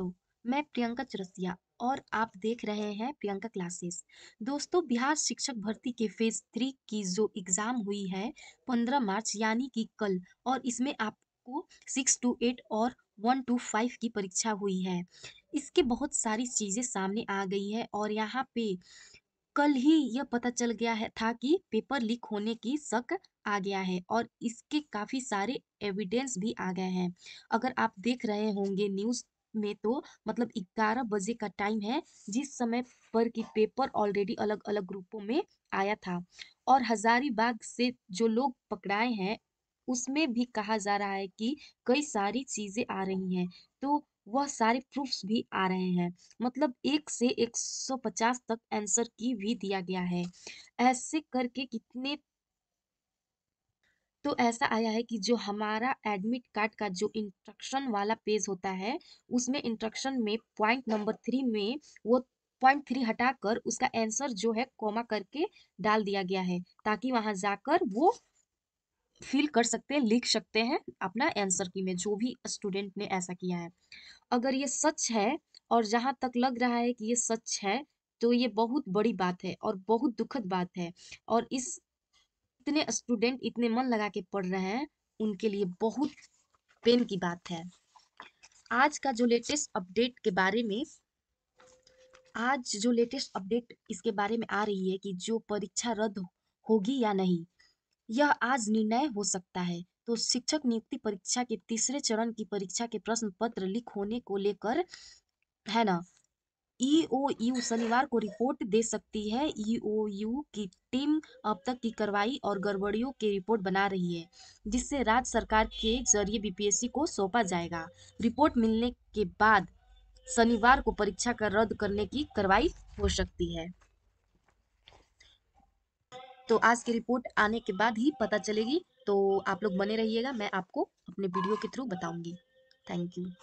दोस्तों मैं प्रियंका चुरसिया और आप देख रहे हैं प्रियंका क्लासेस दोस्तों बिहार शिक्षक भर्ती के फेज थ्री की जो एग्ज़ाम हुई है पंद्रह मार्च यानी कि कल और इसमें आपको सिक्स टू एट और वन टू फाइव की परीक्षा हुई है इसके बहुत सारी चीज़ें सामने आ गई है और यहाँ पे कल ही यह पता चल गया है था कि पेपर लीक होने की शक आ गया है और इसके काफ़ी सारे एविडेंस भी आ गए हैं अगर आप देख रहे होंगे न्यूज़ में तो मतलब ग्यारह बजे का टाइम है जिस समय पर कि पेपर ऑलरेडी अलग अलग ग्रुपों में आया था और हजारीबाग से जो लोग पकड़ाए हैं उसमें भी कहा जा रहा है कि कई सारी चीजें आ रही हैं तो वह सारे प्रूफ्स भी आ रहे हैं मतलब एक से 150 तक आंसर की भी दिया गया है ऐसे करके कितने तो ऐसा आया है कि जो हमारा एडमिट कार्ड का जो इंस्ट्रक्शन वाला पेज होता है उसमें इंस्ट्रक्शन में पॉइंट नंबर थ्री में वो पॉइंट थ्री हटाकर उसका आंसर जो है कॉमा करके डाल दिया गया है ताकि वहां जाकर वो फिल कर सकते हैं लिख सकते हैं अपना आंसर की में जो भी स्टूडेंट ने ऐसा किया है अगर ये सच है और जहाँ तक लग रहा है कि ये सच है तो ये बहुत बड़ी बात है और बहुत दुखद बात है और इस इतने स्टूडेंट इतने मन लगा के पढ़ रहे हैं उनके लिए बहुत पेन की बात है आज का जो लेटेस्ट अपडेट के बारे में आज जो लेटेस्ट अपडेट इसके बारे में आ रही है कि जो परीक्षा रद्द होगी या नहीं यह आज निर्णय हो सकता है तो शिक्षक नियुक्ति परीक्षा के तीसरे चरण की परीक्षा के प्रश्न पत्र लीक होने को लेकर है ना ईओयू शनिवार को रिपोर्ट दे सकती है ईओयू की टीम अब तक की कार्रवाई और गड़बड़ियों की रिपोर्ट बना रही है जिससे राज्य सरकार के जरिए बीपीएससी को सौंपा जाएगा रिपोर्ट मिलने के बाद शनिवार को परीक्षा का कर रद्द करने की कार्रवाई हो सकती है तो आज की रिपोर्ट आने के बाद ही पता चलेगी तो आप लोग बने रहिएगा मैं आपको अपने वीडियो के थ्रू बताऊंगी थैंक यू